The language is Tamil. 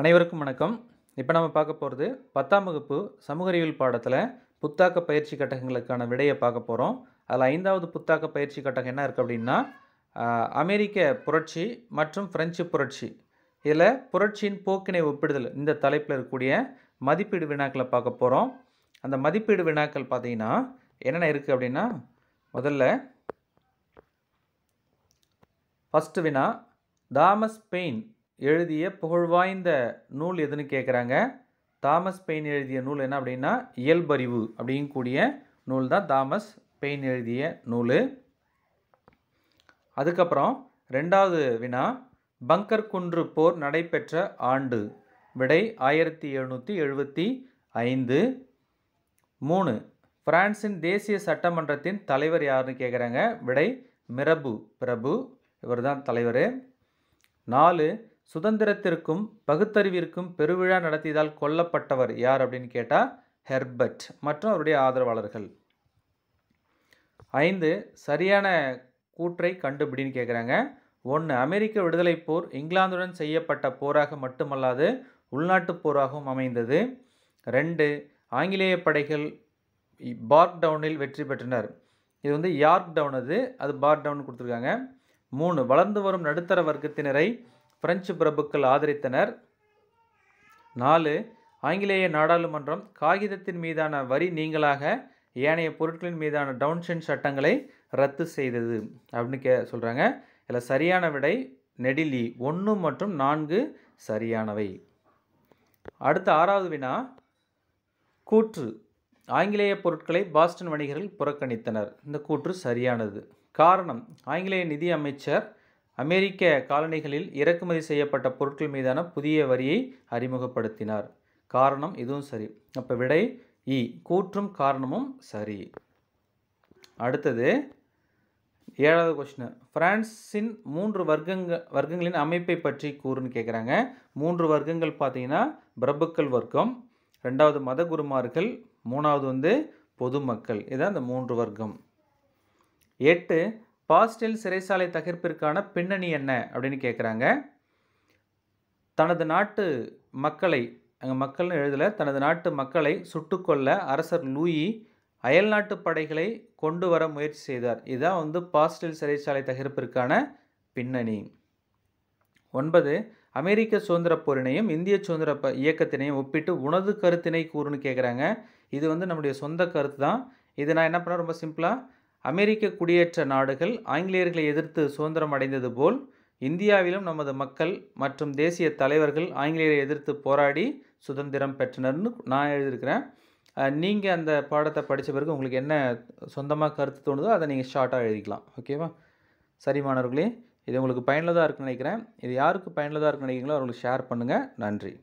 அனைவருக்கும் வணக்கம் இப்போ நம்ம பார்க்க போகிறது பத்தாம் வகுப்பு சமூக அறிவியல் பாடத்தில் புத்தாக்க பயிற்சி கட்டகங்களுக்கான விடையை பார்க்க போகிறோம் அதில் ஐந்தாவது புத்தாக்க பயிற்சி கட்டகம் என்ன இருக்குது அப்படின்னா அமெரிக்க புரட்சி மற்றும் பிரெஞ்சு புரட்சி இதில் புரட்சியின் போக்கினை ஒப்பிடுதல் இந்த தலைப்பில் இருக்கக்கூடிய மதிப்பீடு வினாக்களை பார்க்க போகிறோம் அந்த மதிப்பீடு வினாக்கள் பார்த்தீங்கன்னா என்னென்ன இருக்குது அப்படின்னா முதல்ல ஃபஸ்ட்டு வினா தாமஸ் பெயின் எழுதிய புகழ்வாய்ந்த நூல் எதுன்னு கேட்குறாங்க தாமஸ் பெயின் எழுதிய நூல் என்ன அப்படின்னா இயல்பறிவு அப்படிங்கக்கூடிய நூல் தான் தாமஸ் பெயின் எழுதிய நூல் அதுக்கப்புறம் ரெண்டாவது வினா பங்கர் குன்று போர் நடைபெற்ற ஆண்டு விடை ஆயிரத்தி எழுநூற்றி எழுபத்தி ஐந்து மூணு பிரான்சின் தேசிய சட்டமன்றத்தின் தலைவர் யாருன்னு கேட்குறாங்க விடை மிரபு பிரபு இவர் தான் தலைவர் நாலு சுதந்திரத்திற்கும் பகுத்தறிவிற்கும் பெருவிழா நடத்தியதால் கொல்லப்பட்டவர் யார் அப்படின்னு கேட்டால் ஹெர்பர்ட் மற்றும் அவருடைய ஆதரவாளர்கள் ஐந்து சரியான கூற்றை கண்டுபிடின்னு கேட்குறாங்க ஒன்று அமெரிக்க விடுதலை போர் இங்கிலாந்துடன் செய்யப்பட்ட போராக மட்டுமல்லாது உள்நாட்டு போராகவும் அமைந்தது ரெண்டு ஆங்கிலேய படைகள் பார்க் டவுனில் வெற்றி பெற்றனர் இது வந்து யார்க் டவுன் அது அது பார்க் டவுன் கொடுத்துருக்காங்க மூணு வளர்ந்து வரும் நடுத்தர வர்க்கத்தினரை பிரெஞ்சு பிரபுக்கள் ஆதரித்தனர் நாலு ஆங்கிலேய நாடாளுமன்றம் காகிதத்தின் மீதான வரி நீங்களாக ஏனைய பொருட்களின் மீதான டவுன்ஷன் சட்டங்களை ரத்து செய்தது அப்படின்னு கே சொல்கிறாங்க இதில் சரியான விடை நெடிலி ஒன்று மற்றும் நான்கு சரியானவை அடுத்த ஆறாவது வினா கூற்று ஆங்கிலேய பொருட்களை பாஸ்டன் வணிகர்கள் புறக்கணித்தனர் இந்த கூற்று சரியானது காரணம் ஆங்கிலேய நிதி அமைச்சர் அமெரிக்க காலனிகளில் இறக்குமதி செய்யப்பட்ட பொருட்கள் மீதான புதிய வரியை அறிமுகப்படுத்தினார் காரணம் இதுவும் சரி அப்போ விடை இ கூற்றும் காரணமும் சரி அடுத்தது ஏழாவது கொஸ்டின் பிரான்ஸின் மூன்று வர்க்கங்க வர்க்கங்களின் அமைப்பை பற்றி கூறுன்னு கேட்குறாங்க மூன்று வர்க்கங்கள் பார்த்தீங்கன்னா பிரபுக்கள் வர்க்கம் ரெண்டாவது மத குருமார்கள் மூணாவது வந்து பொதுமக்கள் இதான் அந்த மூன்று வர்க்கம் எட்டு பாஸ்டெல் சிறைசாலை தகர்ப்பிற்கான பின்னணி என்ன அப்படின்னு கேட்குறாங்க தனது நாட்டு மக்களை அங்கே மக்கள்னு எழுதலை தனது நாட்டு மக்களை சுட்டுக்கொல்ல அரசர் லூயி நாட்டு படைகளை கொண்டு வர முயற்சி செய்தார் இதுதான் வந்து பாஸ்டில் சிறைச்சாலை தகர்ப்பிற்கான பின்னணி ஒன்பது அமெரிக்க சுதந்திர போரினையும் இந்திய சுதந்திர ப இயக்கத்தினையும் ஒப்பிட்டு உனது கருத்தினை கூறுன்னு கேட்குறாங்க இது வந்து நம்முடைய சொந்த கருத்து தான் இது நான் என்ன பண்ண ரொம்ப சிம்பிளாக அமெரிக்க குடியேற்ற நாடுகள் ஆங்கிலேயர்களை எதிர்த்து சுதந்திரம் அடைந்தது போல் இந்தியாவிலும் நமது மக்கள் மற்றும் தேசிய தலைவர்கள் ஆங்கிலேயரை எதிர்த்து போராடி சுதந்திரம் பெற்றனர்னு நான் எழுதியிருக்கிறேன் நீங்கள் அந்த பாடத்தை படித்த பிறகு உங்களுக்கு என்ன சொந்தமாக கருத்து தோணுதோ அதை நீங்கள் ஷார்ட்டாக எழுதிக்கலாம் ஓகேவா சரி மாணவர்களே இது உங்களுக்கு பயனுள்ளதாக இருக்குன்னு நினைக்கிறேன் இது யாருக்கு பயனுள்ளதாக இருக்குன்னு நினைக்கிறீங்களோ அவங்களுக்கு ஷேர் பண்ணுங்கள் நன்றி